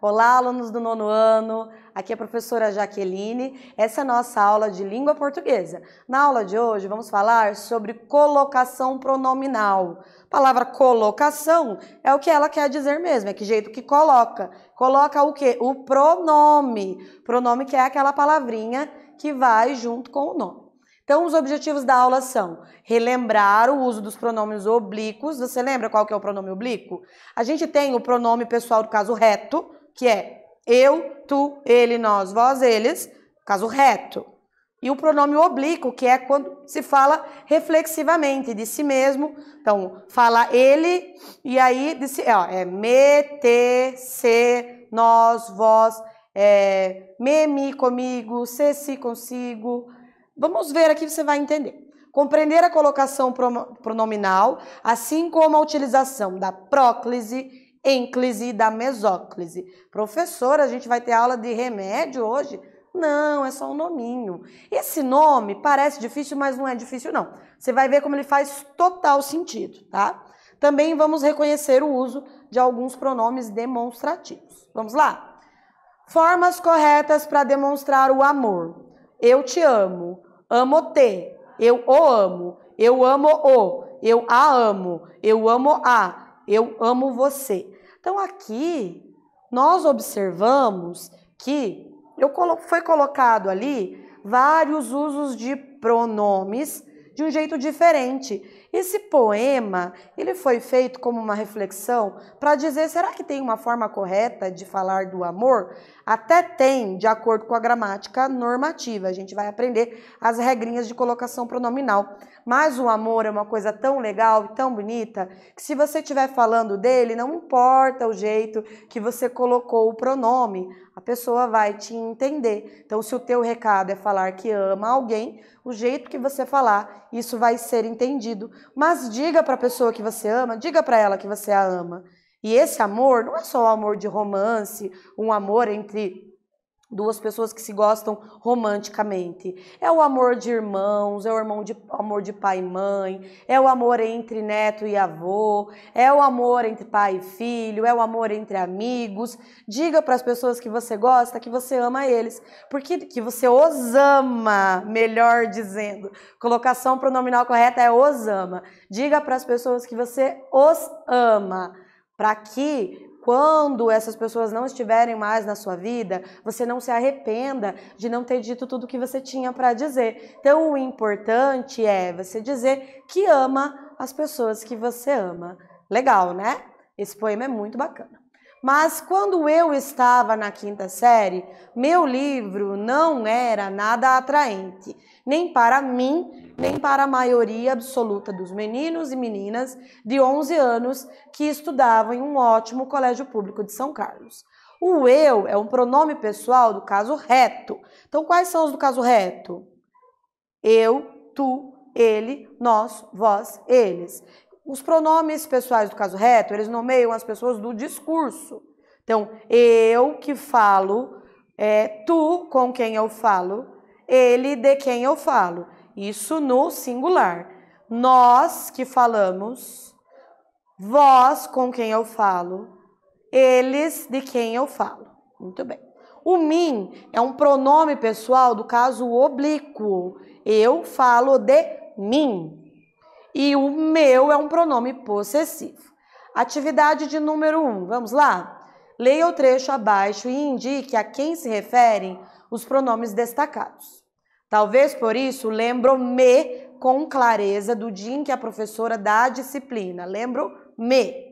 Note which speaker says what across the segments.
Speaker 1: Olá, alunos do nono ano. Aqui é a professora Jaqueline. Essa é a nossa aula de língua portuguesa. Na aula de hoje, vamos falar sobre colocação pronominal. A palavra colocação é o que ela quer dizer mesmo, é que jeito que coloca. Coloca o que? O pronome. Pronome que é aquela palavrinha que vai junto com o nome. Então, os objetivos da aula são relembrar o uso dos pronomes oblíquos. Você lembra qual que é o pronome oblíquo? A gente tem o pronome pessoal do caso reto, que é eu, tu, ele, nós, vós, eles, caso reto. E o pronome oblíquo, que é quando se fala reflexivamente de si mesmo. Então, fala ele, e aí de si, ó, é me, te, se, nós, vós, é, me, mi, comigo, se, si, consigo. Vamos ver aqui, você vai entender compreender a colocação pronominal, assim como a utilização da próclise ênclise e da mesóclise. Professora, a gente vai ter aula de remédio hoje? Não, é só um nominho. Esse nome parece difícil, mas não é difícil não. Você vai ver como ele faz total sentido, tá? Também vamos reconhecer o uso de alguns pronomes demonstrativos. Vamos lá? Formas corretas para demonstrar o amor. Eu te amo, amo-te, eu o amo, eu amo o, eu a amo, eu amo a, eu amo você. Então aqui nós observamos que eu, foi colocado ali vários usos de pronomes de um jeito diferente. Esse poema, ele foi feito como uma reflexão para dizer, será que tem uma forma correta de falar do amor? Até tem, de acordo com a gramática normativa. A gente vai aprender as regrinhas de colocação pronominal. Mas o amor é uma coisa tão legal e tão bonita que se você estiver falando dele, não importa o jeito que você colocou o pronome, a pessoa vai te entender. Então, se o teu recado é falar que ama alguém, o jeito que você falar, isso vai ser entendido mas diga para a pessoa que você ama, diga para ela que você a ama. E esse amor não é só o um amor de romance, um amor entre Duas pessoas que se gostam romanticamente. É o amor de irmãos, é o irmão de, amor de pai e mãe, é o amor entre neto e avô, é o amor entre pai e filho, é o amor entre amigos. Diga para as pessoas que você gosta que você ama eles, porque que você os ama, melhor dizendo. Colocação pronominal correta é os ama. Diga para as pessoas que você os ama, para que quando essas pessoas não estiverem mais na sua vida, você não se arrependa de não ter dito tudo que você tinha para dizer. Então, o importante é você dizer que ama as pessoas que você ama. Legal, né? Esse poema é muito bacana. Mas quando eu estava na quinta série, meu livro não era nada atraente nem para mim, nem para a maioria absoluta dos meninos e meninas de 11 anos que estudavam em um ótimo colégio público de São Carlos. O eu é um pronome pessoal do caso reto. Então, quais são os do caso reto? Eu, tu, ele, nós, vós, eles. Os pronomes pessoais do caso reto, eles nomeiam as pessoas do discurso. Então, eu que falo, é, tu com quem eu falo, ele de quem eu falo. Isso no singular. Nós que falamos, vós com quem eu falo, eles de quem eu falo. Muito bem. O mim é um pronome pessoal do caso oblíquo. Eu falo de mim. E o meu é um pronome possessivo. Atividade de número 1. Um, vamos lá? Leia o trecho abaixo e indique a quem se referem os pronomes destacados. Talvez por isso lembro-me com clareza do dia em que a professora dá a disciplina. Lembro-me.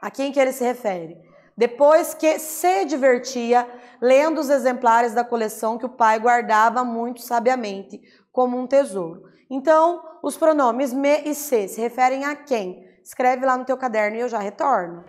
Speaker 1: A quem que ele se refere? Depois que se divertia lendo os exemplares da coleção que o pai guardava muito sabiamente, como um tesouro. Então, os pronomes me e se se referem a quem? Escreve lá no teu caderno e eu já retorno.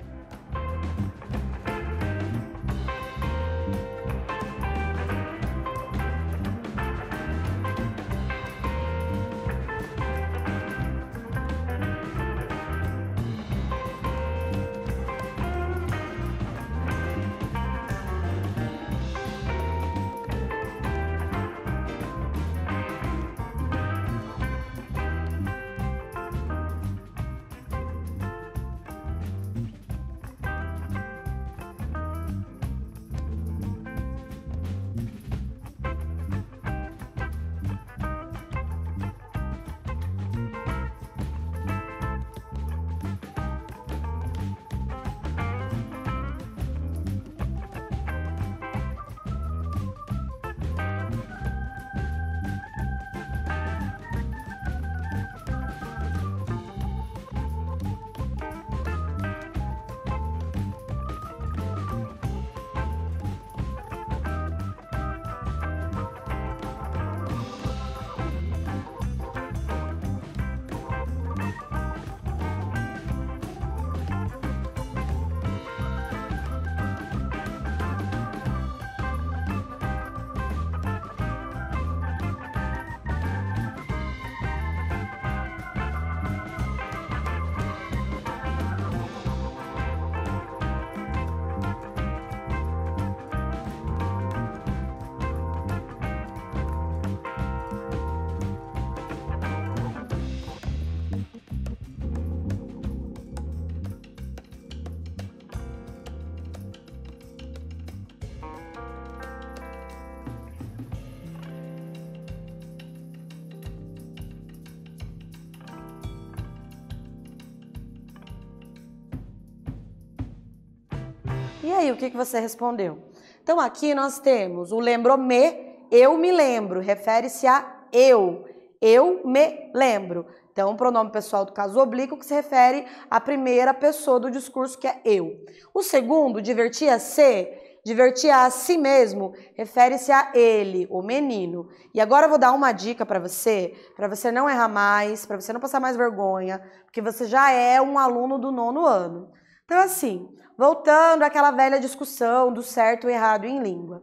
Speaker 1: E aí, o que, que você respondeu? Então, aqui nós temos o lembrou-me, eu me lembro, refere-se a eu. Eu me lembro. Então, o pronome pessoal do caso oblíquo que se refere à primeira pessoa do discurso, que é eu. O segundo, divertia-se, divertia a si mesmo, refere-se a ele, o menino. E agora eu vou dar uma dica para você, para você não errar mais, para você não passar mais vergonha, porque você já é um aluno do nono ano. Então, assim, voltando àquela velha discussão do certo e errado em língua.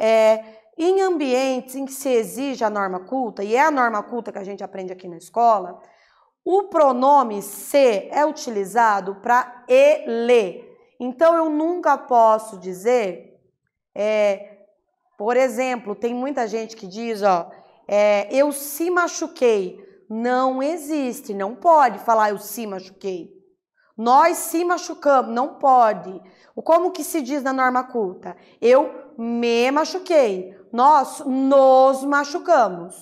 Speaker 1: É, em ambientes em que se exige a norma culta, e é a norma culta que a gente aprende aqui na escola, o pronome se é utilizado para ele. Então eu nunca posso dizer, é, por exemplo, tem muita gente que diz, ó, é, eu se machuquei. Não existe, não pode falar eu se machuquei. Nós se machucamos, não pode. O como que se diz na norma culta? Eu me machuquei. Nós nos machucamos.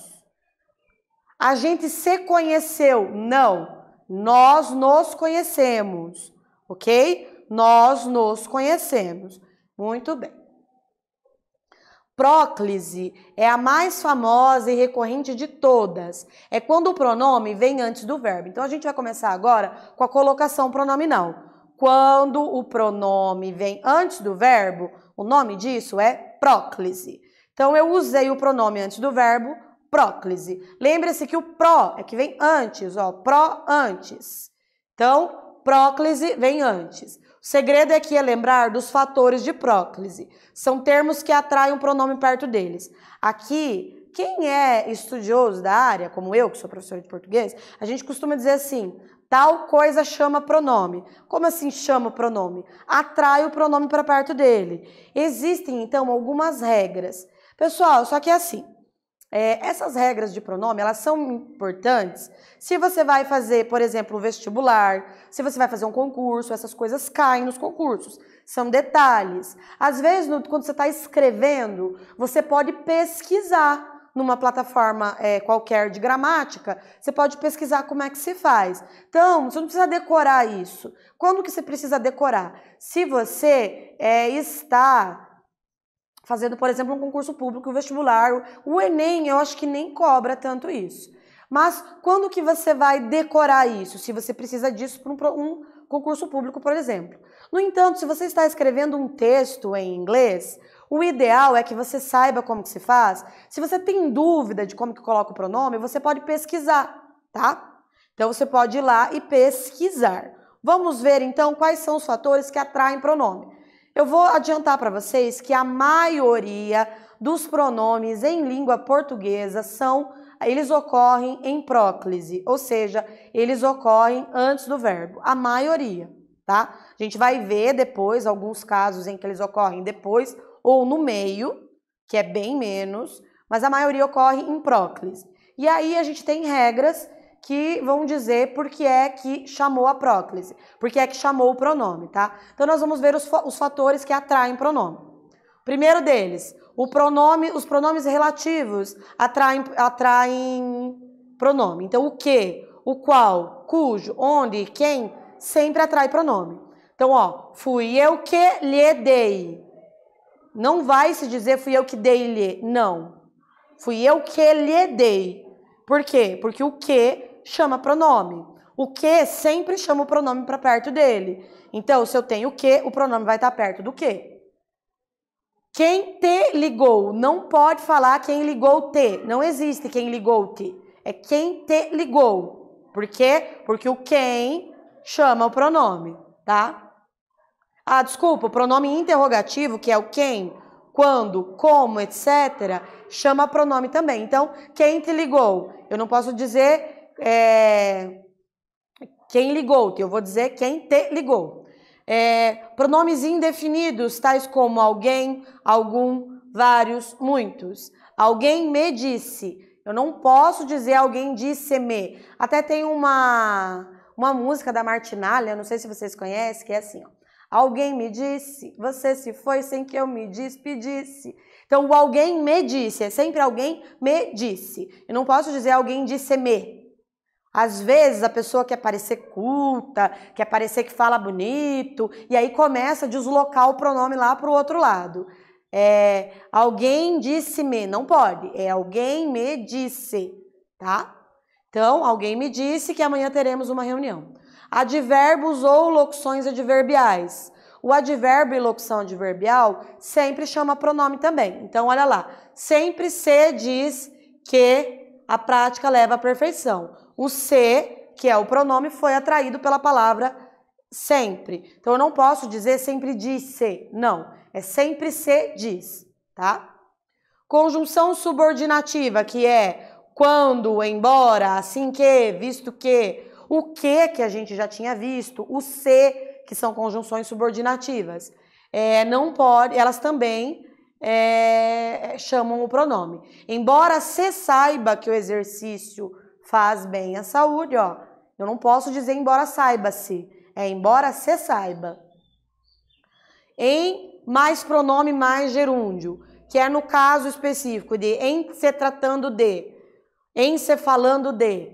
Speaker 1: A gente se conheceu? Não. Nós nos conhecemos, ok? Nós nos conhecemos. Muito bem. Próclise é a mais famosa e recorrente de todas. É quando o pronome vem antes do verbo. Então a gente vai começar agora com a colocação pronominal. Quando o pronome vem antes do verbo, o nome disso é próclise. Então eu usei o pronome antes do verbo, próclise. Lembre-se que o pró é que vem antes, ó, pró antes. Então, próclise vem antes. O segredo aqui é, é lembrar dos fatores de próclise. São termos que atraem um pronome perto deles. Aqui, quem é estudioso da área, como eu, que sou professor de português, a gente costuma dizer assim: tal coisa chama pronome. Como assim chama pronome? Atrai o pronome para perto dele. Existem, então, algumas regras. Pessoal, só que é assim. É, essas regras de pronome, elas são importantes se você vai fazer, por exemplo, um vestibular, se você vai fazer um concurso, essas coisas caem nos concursos. São detalhes. Às vezes, no, quando você está escrevendo, você pode pesquisar numa plataforma é, qualquer de gramática, você pode pesquisar como é que se faz. Então, você não precisa decorar isso. Quando que você precisa decorar? Se você é, está fazendo, por exemplo, um concurso público, um vestibular. O Enem, eu acho que nem cobra tanto isso. Mas quando que você vai decorar isso? Se você precisa disso para um, um concurso público, por exemplo. No entanto, se você está escrevendo um texto em inglês, o ideal é que você saiba como que se faz. Se você tem dúvida de como que coloca o pronome, você pode pesquisar, tá? Então você pode ir lá e pesquisar. Vamos ver então quais são os fatores que atraem pronome. Eu vou adiantar para vocês que a maioria dos pronomes em língua portuguesa são eles ocorrem em próclise, ou seja, eles ocorrem antes do verbo, a maioria, tá? A gente vai ver depois alguns casos em que eles ocorrem depois ou no meio, que é bem menos, mas a maioria ocorre em próclise. E aí a gente tem regras que vão dizer porque é que chamou a próclise, porque é que chamou o pronome, tá? Então nós vamos ver os, os fatores que atraem pronome. Primeiro deles, o pronome, os pronomes relativos atraem, atraem pronome. Então o que, o qual, cujo, onde e quem sempre atrai pronome. Então, ó, fui eu que lhe dei. Não vai se dizer fui eu que dei-lhe, não. Fui eu que lhe dei. Por quê? Porque o que chama pronome. O que sempre chama o pronome para perto dele. Então, se eu tenho o que, o pronome vai estar tá perto do que. Quem te ligou? Não pode falar quem ligou te. Não existe quem ligou te. É quem te ligou. Por quê? Porque o quem chama o pronome, tá? Ah, desculpa, o pronome interrogativo, que é o quem, quando, como, etc., chama pronome também. Então, quem te ligou? Eu não posso dizer é, quem ligou, eu vou dizer quem te ligou. É, pronomes indefinidos, tais como alguém, algum, vários, muitos. Alguém me disse. Eu não posso dizer alguém disse-me. Até tem uma, uma música da Martinalha, não sei se vocês conhecem, que é assim, ó. Alguém me disse, você se foi sem que eu me despedisse. Então, o alguém me disse, é sempre alguém me disse. Eu não posso dizer alguém disse-me. Às vezes a pessoa quer parecer culta, quer parecer que fala bonito, e aí começa a deslocar o pronome lá para o outro lado. É, alguém disse me, não pode, é alguém me disse, tá? Então, alguém me disse que amanhã teremos uma reunião. Adverbos ou locuções adverbiais. O advérbio e locução adverbial sempre chama pronome também. Então, olha lá, sempre se diz que a prática leva à perfeição o ser, que é o pronome, foi atraído pela palavra sempre. Então eu não posso dizer sempre disse, não. É sempre se diz, tá? Conjunção subordinativa, que é quando, embora, assim que, visto que, o que que a gente já tinha visto, o se, que são conjunções subordinativas. É, não pode, elas também é, chamam o pronome. Embora se saiba que o exercício faz bem à saúde, ó. Eu não posso dizer embora saiba-se, é embora se saiba. Em mais pronome mais gerúndio, que é no caso específico de em se tratando de, em se falando de.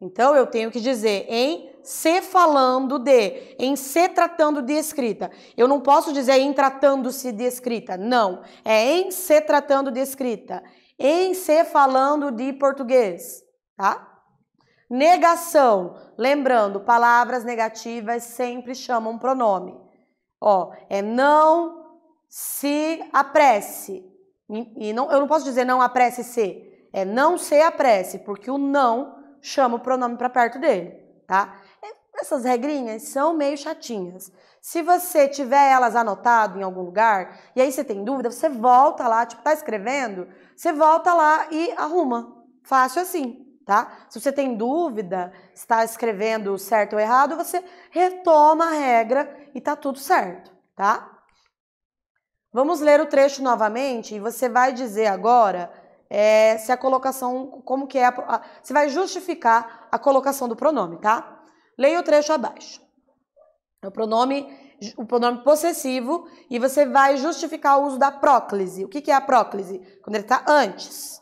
Speaker 1: Então eu tenho que dizer em se falando de, em se tratando de escrita. Eu não posso dizer em tratando-se de escrita, não. É em se tratando de escrita, em se falando de português, tá? Negação. Lembrando, palavras negativas sempre chamam pronome. Ó, é não se apresse. E não, eu não posso dizer não apresse-se. É não se apresse, porque o não chama o pronome para perto dele, tá? É, essas regrinhas são meio chatinhas. Se você tiver elas anotado em algum lugar, e aí você tem dúvida, você volta lá, tipo, tá escrevendo, você volta lá e arruma. Fácil assim tá? Se você tem dúvida, está escrevendo certo ou errado, você retoma a regra e tá tudo certo, tá? Vamos ler o trecho novamente e você vai dizer agora é, se a colocação, como que é, a, a, você vai justificar a colocação do pronome, tá? Leia o trecho abaixo. O pronome, o pronome possessivo e você vai justificar o uso da próclise. O que, que é a próclise? Quando ele está antes.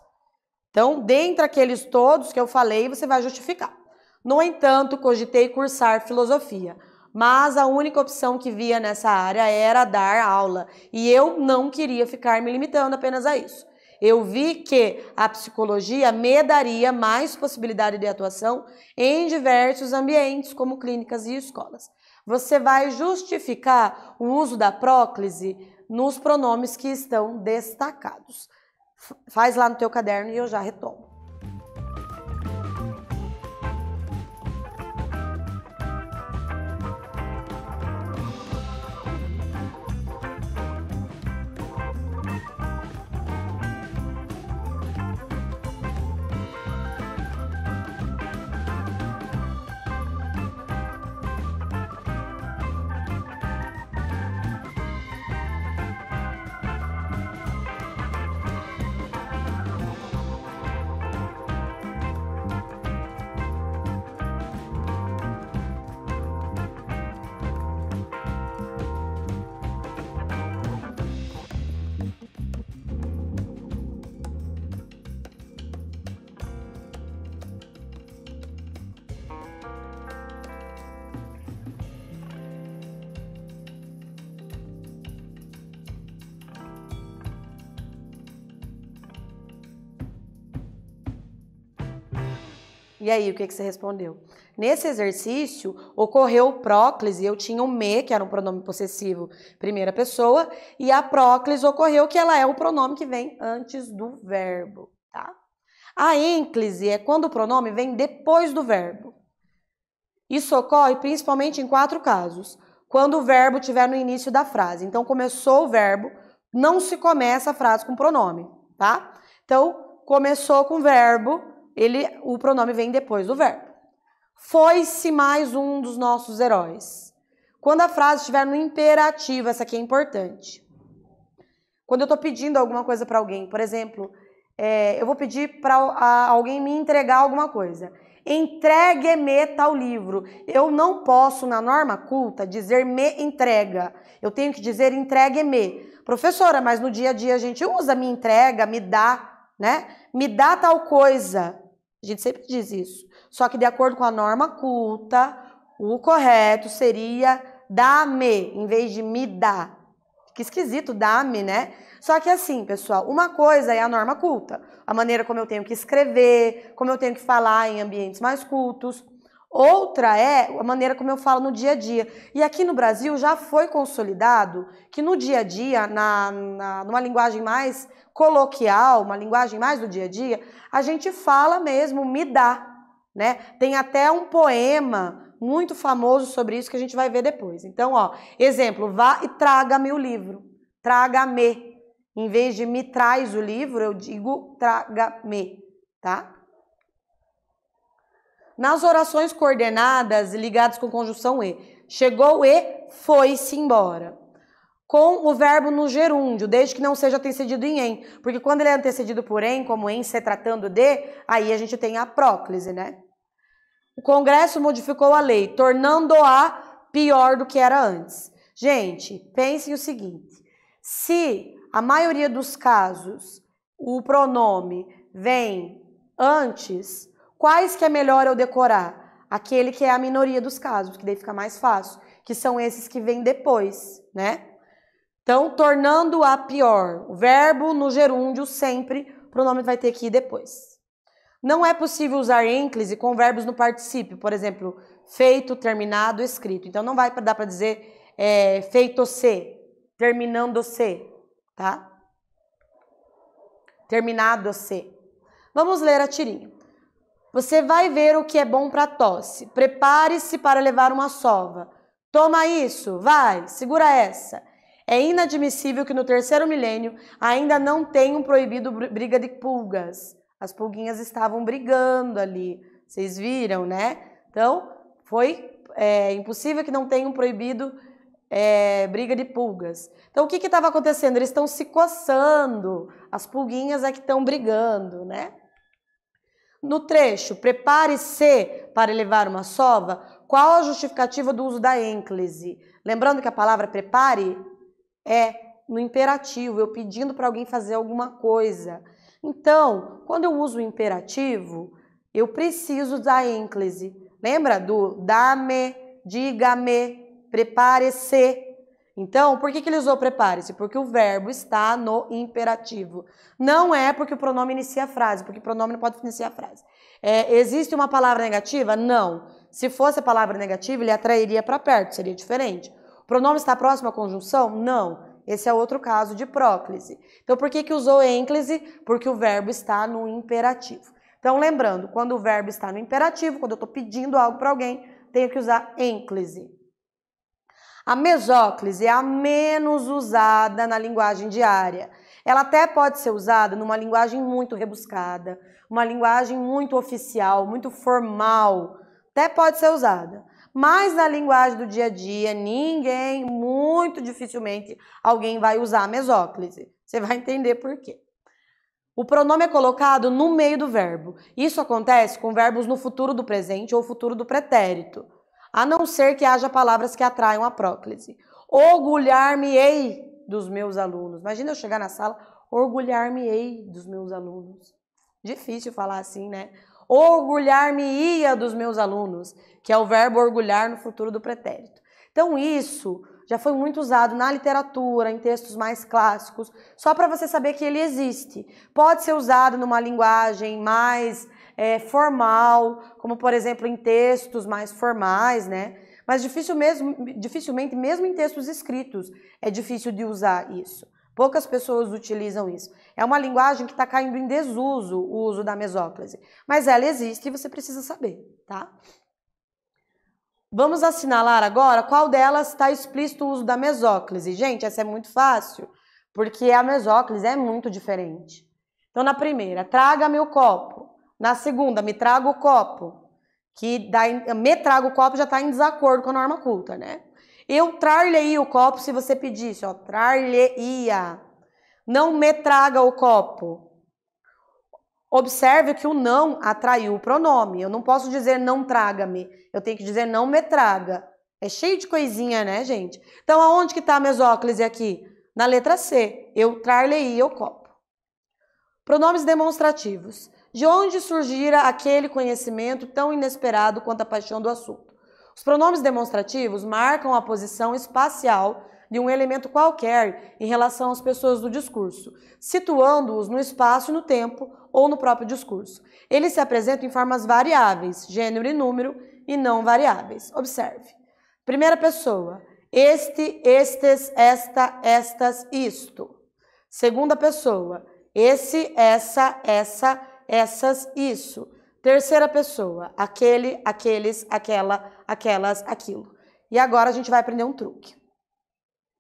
Speaker 1: Então, dentre aqueles todos que eu falei, você vai justificar. No entanto, cogitei cursar filosofia, mas a única opção que via nessa área era dar aula, e eu não queria ficar me limitando apenas a isso. Eu vi que a psicologia me daria mais possibilidade de atuação em diversos ambientes, como clínicas e escolas. Você vai justificar o uso da próclise nos pronomes que estão destacados. Faz lá no teu caderno e eu já retomo. E aí, o que, que você respondeu? Nesse exercício, ocorreu o próclise, eu tinha o me, que era um pronome possessivo, primeira pessoa, e a próclise ocorreu que ela é o pronome que vem antes do verbo, tá? A ênclise é quando o pronome vem depois do verbo. Isso ocorre principalmente em quatro casos. Quando o verbo estiver no início da frase. Então, começou o verbo, não se começa a frase com pronome, tá? Então, começou com verbo, ele, o pronome vem depois do verbo. Foi-se mais um dos nossos heróis. Quando a frase estiver no imperativo, essa aqui é importante. Quando eu estou pedindo alguma coisa para alguém, por exemplo, é, eu vou pedir para alguém me entregar alguma coisa. Entregue-me tal livro. Eu não posso, na norma culta, dizer me entrega. Eu tenho que dizer entregue-me. Professora, mas no dia a dia a gente usa me entrega, me dá né? Me dá tal coisa. A gente sempre diz isso. Só que de acordo com a norma culta, o correto seria dá-me, em vez de me dá. Que esquisito, dá-me, né? Só que assim, pessoal, uma coisa é a norma culta, a maneira como eu tenho que escrever, como eu tenho que falar em ambientes mais cultos. Outra é a maneira como eu falo no dia a dia. E aqui no Brasil já foi consolidado que no dia a dia, na, na numa linguagem mais coloquial, uma linguagem mais do dia a dia, a gente fala mesmo, me dá, né? Tem até um poema muito famoso sobre isso que a gente vai ver depois. Então, ó, exemplo, vá e traga-me o livro. Traga-me. Em vez de me traz o livro, eu digo traga-me, tá? Nas orações coordenadas ligadas com conjunção e, chegou e foi-se embora com o verbo no gerúndio, desde que não seja antecedido em em. Porque quando ele é antecedido por em, como em se tratando de, aí a gente tem a próclise, né? O Congresso modificou a lei, tornando-a pior do que era antes. Gente, pensem o seguinte: se a maioria dos casos o pronome vem antes, quais que é melhor eu decorar? Aquele que é a minoria dos casos, que daí fica mais fácil, que são esses que vêm depois, né? Então, tornando-a pior. O verbo no gerúndio sempre, o pronome vai ter que ir depois. Não é possível usar ênclise com verbos no particípio, por exemplo, feito, terminado, escrito. Então, não vai dar para dizer é, feito-se, terminando-se, tá? Terminado-se. Vamos ler a tirinha. Você vai ver o que é bom para tosse. Prepare-se para levar uma sova. Toma isso, vai, segura essa. É inadmissível que no terceiro milênio ainda não tenham proibido briga de pulgas. As pulguinhas estavam brigando ali. Vocês viram, né? Então, foi é, impossível que não tenham proibido é, briga de pulgas. Então, o que estava acontecendo? Eles estão se coçando. As pulguinhas é que estão brigando, né? No trecho, prepare-se para elevar uma sova, qual a justificativa do uso da ênclise? Lembrando que a palavra prepare é no imperativo, eu pedindo para alguém fazer alguma coisa. Então, quando eu uso o imperativo, eu preciso da ênclise. Lembra do dá-me, diga-me, prepare-se. Então, por que, que ele usou prepare-se? Porque o verbo está no imperativo. Não é porque o pronome inicia a frase, porque o pronome não pode iniciar a frase. É, existe uma palavra negativa? Não. Se fosse a palavra negativa, ele atrairia para perto, seria diferente pronome está próximo à conjunção? Não. Esse é outro caso de próclise. Então, por que, que usou ênclise? Porque o verbo está no imperativo. Então, lembrando, quando o verbo está no imperativo, quando eu estou pedindo algo para alguém, tenho que usar ênclise. A mesóclise é a menos usada na linguagem diária. Ela até pode ser usada numa linguagem muito rebuscada, uma linguagem muito oficial, muito formal. Até pode ser usada mas na linguagem do dia a dia, ninguém, muito dificilmente, alguém vai usar a mesóclise. Você vai entender por quê. O pronome é colocado no meio do verbo. Isso acontece com verbos no futuro do presente ou futuro do pretérito, a não ser que haja palavras que atraiam a próclise. Orgulhar-me-ei dos meus alunos. Imagina eu chegar na sala, orgulhar-me-ei dos meus alunos. Difícil falar assim, né? orgulhar-me-ia dos meus alunos, que é o verbo orgulhar no futuro do pretérito. Então, isso já foi muito usado na literatura, em textos mais clássicos, só para você saber que ele existe. Pode ser usado numa linguagem mais é, formal, como por exemplo em textos mais formais, né? Mas difícil mesmo, dificilmente, mesmo em textos escritos, é difícil de usar isso. Poucas pessoas utilizam isso. É uma linguagem que está caindo em desuso o uso da mesóclise, mas ela existe e você precisa saber, tá? Vamos assinalar agora qual delas está explícito o uso da mesóclise. Gente, essa é muito fácil, porque a mesóclise é muito diferente. Então, na primeira, traga meu copo. Na segunda, me traga o copo. Que dá, me traga o copo já está em desacordo com a norma culta, né? Eu trar-lhe-ia o copo se você pedisse, ó, Trar-lhe-ia. Não me traga o copo. Observe que o não atraiu o pronome. Eu não posso dizer não traga-me. Eu tenho que dizer não me traga. É cheio de coisinha, né, gente? Então, aonde que está a mesóclise é aqui? Na letra C. Eu trarlei o copo. Pronomes demonstrativos. De onde surgira aquele conhecimento tão inesperado quanto a paixão do assunto? Os pronomes demonstrativos marcam a posição espacial de um elemento qualquer em relação às pessoas do discurso, situando-os no espaço e no tempo ou no próprio discurso. Ele se apresenta em formas variáveis, gênero e número, e não variáveis. Observe. Primeira pessoa: este, estes, esta, estas, isto. Segunda pessoa: esse, essa, essa, essas, isso. Terceira pessoa: aquele, aqueles, aquela, aquelas, aquilo. E agora a gente vai aprender um truque.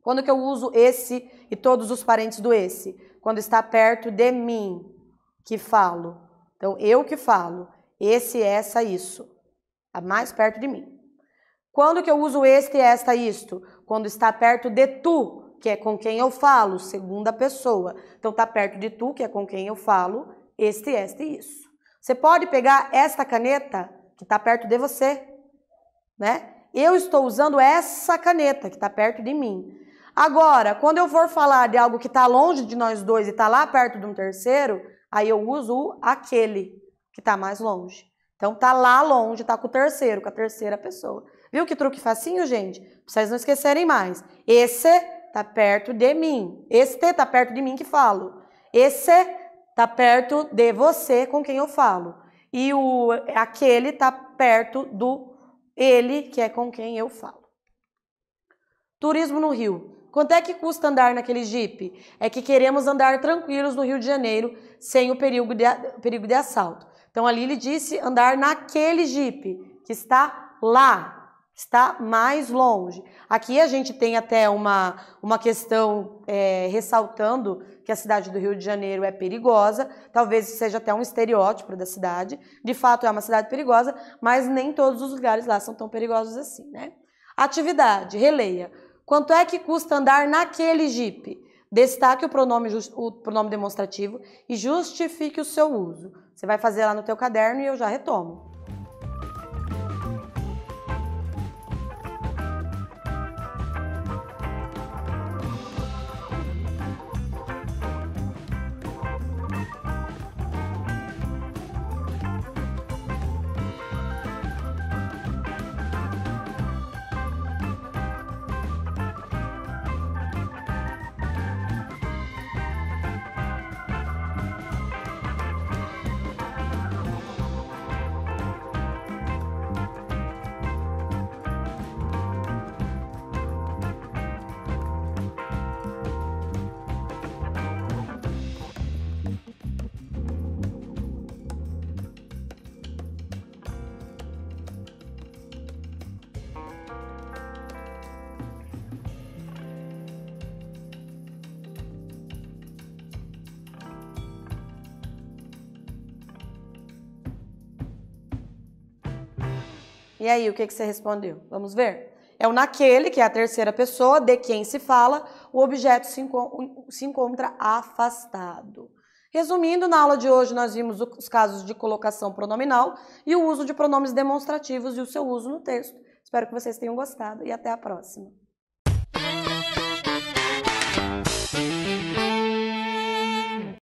Speaker 1: Quando que eu uso esse e todos os parentes do esse? Quando está perto de mim que falo. Então, eu que falo. Esse, essa, isso. Está mais perto de mim. Quando que eu uso este, esta, isto? Quando está perto de tu, que é com quem eu falo, segunda pessoa. Então, está perto de tu, que é com quem eu falo, este, esta e isso. Você pode pegar esta caneta que está perto de você, né? Eu estou usando essa caneta que está perto de mim. Agora, quando eu for falar de algo que está longe de nós dois e está lá perto de um terceiro, aí eu uso o aquele, que está mais longe. Então está lá longe, está com o terceiro, com a terceira pessoa. Viu que truque facinho, gente? Pra vocês não esquecerem mais. Esse está perto de mim. Este está perto de mim que falo. Esse está perto de você com quem eu falo. E o aquele está perto do ele que é com quem eu falo. Turismo no Rio. Quanto é que custa andar naquele Jeep? É que queremos andar tranquilos no Rio de Janeiro, sem o perigo de, perigo de assalto. Então ali ele disse andar naquele Jeep, que está lá, está mais longe. Aqui a gente tem até uma, uma questão é, ressaltando que a cidade do Rio de Janeiro é perigosa, talvez seja até um estereótipo da cidade. De fato, é uma cidade perigosa, mas nem todos os lugares lá são tão perigosos assim, né? Atividade, releia. Quanto é que custa andar naquele Jeep? Destaque o pronome, o pronome demonstrativo e justifique o seu uso. Você vai fazer lá no teu caderno e eu já retomo. E aí, o que, que você respondeu? Vamos ver? É o naquele, que é a terceira pessoa, de quem se fala, o objeto se, enco se encontra afastado. Resumindo, na aula de hoje nós vimos os casos de colocação pronominal e o uso de pronomes demonstrativos e o seu uso no texto. Espero que vocês tenham gostado e até a próxima.